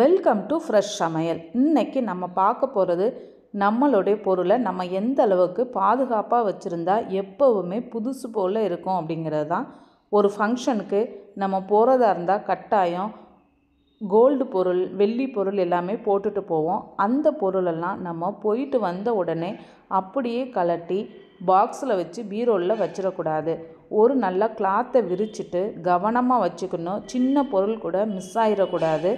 welcome to fresh சமையல் இன்றைக்கி நம்ம பார்க்க போகிறது நம்மளுடைய பொருளை நம்ம எந்த அளவுக்கு பாதுகாப்பாக வச்சுருந்தா எப்போவுமே புதுசு போல் இருக்கும் அப்படிங்கிறது தான் ஒரு ஃபங்க்ஷனுக்கு நம்ம போகிறதா இருந்தால் கட்டாயம் கோல்டு பொருள் வெள்ளி பொருள் எல்லாமே போட்டுட்டு போவோம் அந்த பொருளெல்லாம் நம்ம போயிட்டு வந்த உடனே அப்படியே கலட்டி பாக்ஸில் வச்சு பீரோலில் வச்சிடக்கூடாது ஒரு நல்ல கிளாத்தை விரிச்சிட்டு கவனமாக வச்சுக்கணும் சின்ன பொருள் கூட மிஸ் ஆகிடக்கூடாது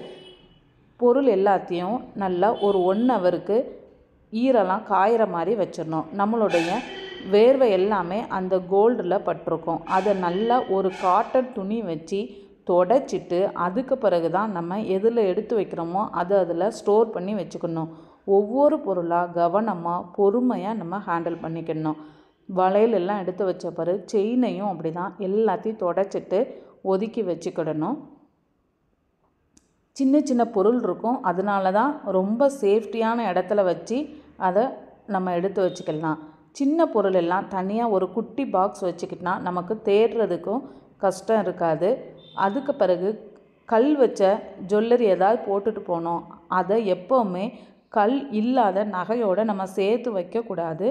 பொருள் எல்லாத்தையும் நல்லா ஒரு ஒன் ஹவருக்கு ஈரெல்லாம் காயிற மாதிரி வச்சிடணும் நம்மளுடைய வேர்வை எல்லாமே அந்த கோல்டில் பட்டிருக்கும் அதை நல்லா ஒரு காட்டன் துணி வச்சு தொடச்சிட்டு அதுக்கு பிறகு தான் நம்ம எதில் எடுத்து வைக்கிறோமோ அதை அதில் ஸ்டோர் பண்ணி வச்சுக்கணும் ஒவ்வொரு பொருளாக கவனமாக பொறுமையாக நம்ம ஹேண்டில் பண்ணிக்கணும் வளையலெல்லாம் எடுத்து வச்ச பிறகு செயினையும் அப்படி தான் எல்லாத்தையும் தொடச்சிட்டு ஒதுக்கி வச்சுக்கிடணும் சின்ன சின்ன பொருள் இருக்கும் அதனால தான் ரொம்ப சேஃப்டியான இடத்துல வச்சு அதை நம்ம எடுத்து வச்சுக்கலாம் சின்ன பொருள் எல்லாம் தனியாக ஒரு குட்டி பாக்ஸ் வச்சுக்கிட்டா நமக்கு தேடுறதுக்கும் கஷ்டம் இருக்காது அதுக்கு பிறகு கல் வச்ச ஜுவல்லரி ஏதாவது போட்டுட்டு போனோம் அதை எப்போவுமே கல் இல்லாத நகையோடு நம்ம சேர்த்து வைக்கக்கூடாது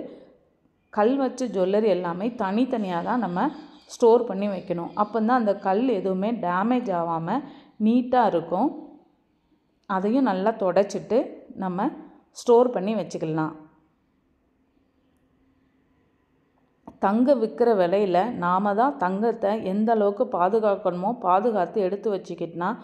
கல் வச்ச ஜுவல்லரி எல்லாமே தனித்தனியாக தான் நம்ம ஸ்டோர் பண்ணி வைக்கணும் அப்போ தான் அந்த கல் எதுவுமே டேமேஜ் ஆகாமல் நீட்டாக இருக்கும் அதையும் நல்லா தொடச்சிட்டு நம்ம ஸ்டோர் பண்ணி வச்சுக்கலாம் தங்கம் விற்கிற விலையில் நாம் தான் தங்கத்தை எந்த அளவுக்கு பாதுகாக்கணுமோ பாதுகாத்து எடுத்து வச்சுக்கிட்டால்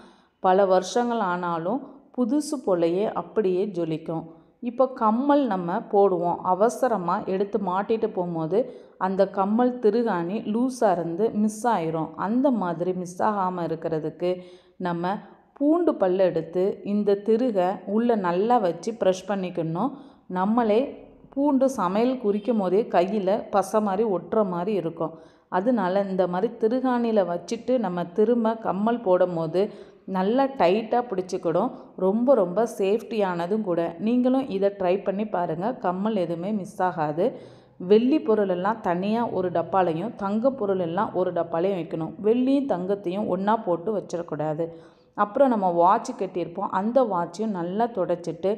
பல வருஷங்கள் ஆனாலும் புதுசு போலையே அப்படியே ஜொலிக்கும் இப்போ கம்மல் நம்ம போடுவோம் அவசரமாக எடுத்து மாட்டிட்டு போகும்போது அந்த கம்மல் திருகாணி லூஸாக இருந்து மிஸ் ஆயிரும் அந்த மாதிரி மிஸ் ஆகாமல் இருக்கிறதுக்கு நம்ம பூண்டு பல்லு எடுத்து இந்த திருகை உள்ளே நல்லா வச்சு ப்ரெஷ் பண்ணிக்கணும் நம்மளே பூண்டு சமையல் குறிக்கும் போதே கையில் பசை மாதிரி ஒட்டுற மாதிரி இருக்கும் அதனால இந்த மாதிரி திருகாணியில் வச்சுட்டு நம்ம திரும்ப கம்மல் போடும் போது நல்லா டைட்டாக பிடிச்சிக்கிடும் ரொம்ப ரொம்ப சேஃப்டியானதும் கூட நீங்களும் இதை ட்ரை பண்ணி பாருங்கள் கம்மல் எதுவுமே மிஸ் ஆகாது வெள்ளி பொருளெல்லாம் தனியாக ஒரு டப்பாலையும் தங்க எல்லாம் ஒரு டப்பாலையும் வைக்கணும் வெள்ளியும் தங்கத்தையும் ஒன்றா போட்டு வச்சிடக்கூடாது அப்புறம் நம்ம வாட்ச் கட்டியிருப்போம் அந்த வாட்சையும் நல்லா தொடச்சிட்டு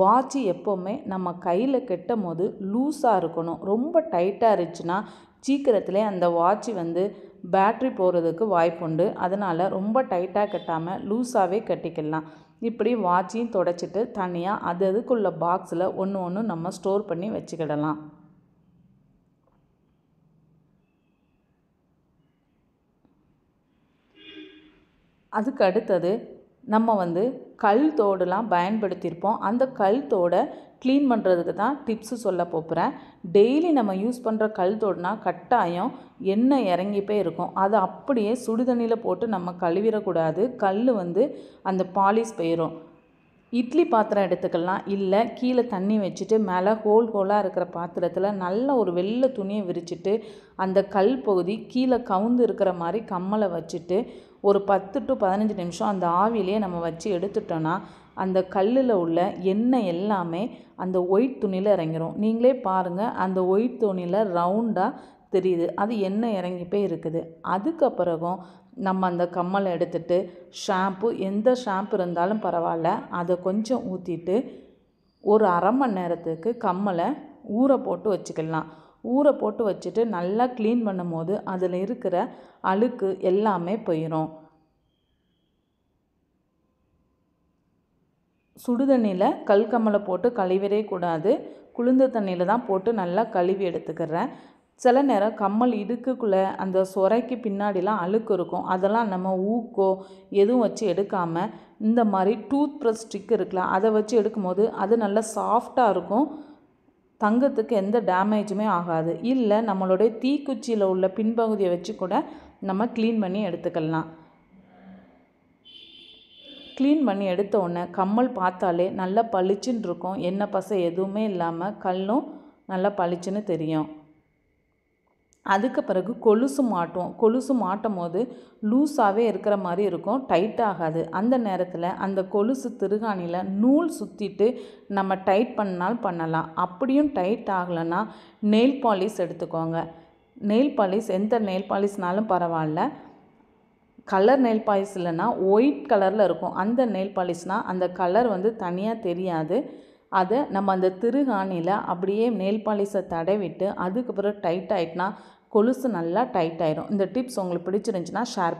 வாட்ச் எப்போவுமே நம்ம கையில் கெட்டும் போது லூஸாக இருக்கணும் ரொம்ப டைட்டாக இருந்துச்சுன்னா சீக்கிரத்துலே அந்த வாட்ச் வந்து பேட்ரி போகிறதுக்கு வாய்ப்புண்டு அதனால் ரொம்ப டைட்டாக கட்டாமல் லூஸாகவே கட்டிக்கலாம் இப்படி வாட்சையும் தொடச்சிட்டு தனியாக அது அதுக்குள்ள பாக்ஸில் ஒன்று ஒன்று நம்ம ஸ்டோர் பண்ணி வச்சுக்கிடலாம் அதுக்கு அடுத்தது நம்ம வந்து கல் தோடுலாம் பயன்படுத்தியிருப்போம் அந்த கல் தோடை க்ளீன் பண்ணுறதுக்கு தான் டிப்ஸு சொல்ல போகிறேன் டெய்லி நம்ம யூஸ் பண்ணுற கல் தோடுனா கட்டாயம் எண்ணெய் இறங்கி போய் இருக்கும் அதை அப்படியே சுடுதண்ணியில் போட்டு நம்ம கழுவிடக்கூடாது கல் வந்து அந்த பாலிஷ் போயிடும் இட்லி பாத்திரம் எடுத்துக்கலாம் இல்லை கீழே தண்ணி வச்சுட்டு மேலே ஹோல் ஹோலாக இருக்கிற பாத்திரத்தில் நல்ல ஒரு வெள்ளை துணியை விரிச்சிட்டு அந்த கல் பகுதி கீழே கவுந்து இருக்கிற மாதிரி கம்மலை வச்சுட்டு ஒரு பத்து டு பதினஞ்சு நிமிஷம் அந்த ஆவிலையே நம்ம வச்சு எடுத்துட்டோன்னா அந்த கல்லில் உள்ள எண்ணெய் எல்லாமே அந்த ஒயிட் துணியில் இறங்கிரும் நீங்களே பாருங்கள் அந்த ஒயிட் துணியில் ரவுண்டாக தெரியுது அது எண்ணெய் இறங்கி போய் இருக்குது அதுக்கப்புறம் நம்ம அந்த கம்மலை எடுத்துகிட்டு ஷாம்பு எந்த ஷாம்பு இருந்தாலும் பரவாயில்ல அதை கொஞ்சம் ஊற்றிட்டு ஒரு அரை மணி நேரத்துக்கு கம்மலை ஊற போட்டு வச்சுக்கலாம் ஊற போட்டு வச்சுட்டு நல்லா க்ளீன் பண்ணும் போது அதில் இருக்கிற அழுக்கு எல்லாமே போயிடும் சுடுதண்ணியில் கல் கம்மலை போட்டு கழிவிடே கூடாது குளிர்ந்த தண்ணியில் தான் போட்டு நல்லா கழுவி எடுத்துக்கிறேன் சில நேரம் கம்மல் இடுக்குக்குள்ளே அந்த சொரைக்கு பின்னாடிலாம் அழுக்கு இருக்கும் அதெல்லாம் நம்ம ஊக்கோ எதுவும் வச்சு எடுக்காமல் இந்த மாதிரி டூத் ப்ரஷ் ஸ்டிக் இருக்குல்ல அதை வச்சு எடுக்கும்போது அது நல்லா சாஃப்டாக இருக்கும் தங்கத்துக்கு எந்த டேமேஜுமே ஆகாது இல்லை நம்மளுடைய தீக்குச்சியில் உள்ள பின்பகுதியை வச்சு கூட நம்ம க்ளீன் பண்ணி எடுத்துக்கலாம் க்ளீன் பண்ணி எடுத்த உடனே கம்மல் பார்த்தாலே நல்லா பளிச்சுன்னு இருக்கும் எண்ணெய் பசை எதுவுமே இல்லாமல் கல்லும் நல்லா பளிச்சுன்னு தெரியும் அதுக்கு பிறகு கொலுசு மாட்டும் கொலுசு மாட்டும் போது லூஸாகவே இருக்கிற மாதிரி இருக்கும் டைட் ஆகாது அந்த நேரத்தில் அந்த கொலுசு திருகாணியில் நூல் சுற்றிட்டு நம்ம டைட் பண்ணால் பண்ணலாம் அப்படியும் டைட் ஆகலைன்னா நெயில் பாலிஷ் எடுத்துக்கோங்க நெயில் பாலிஷ் எந்த நெயில் பாலிஷ்னாலும் பரவாயில்ல கலர் நெயில் பாலிஷ் இல்லைன்னா ஒயிட் கலரில் இருக்கும் அந்த நெயில் பாலிஷ்னால் அந்த கலர் வந்து தனியாக தெரியாது அதை நம்ம அந்த திருகாணியில் அப்படியே நெல் பாலிஷை தடவிட்டு அதுக்கப்புறம் டைட் ஆகிட்டுனா கொலுசு நல்லா டைட் ஆயிரும் இந்த டிப்ஸ் உங்களுக்கு பிடிச்சிருந்துச்சுன்னா ஷேர்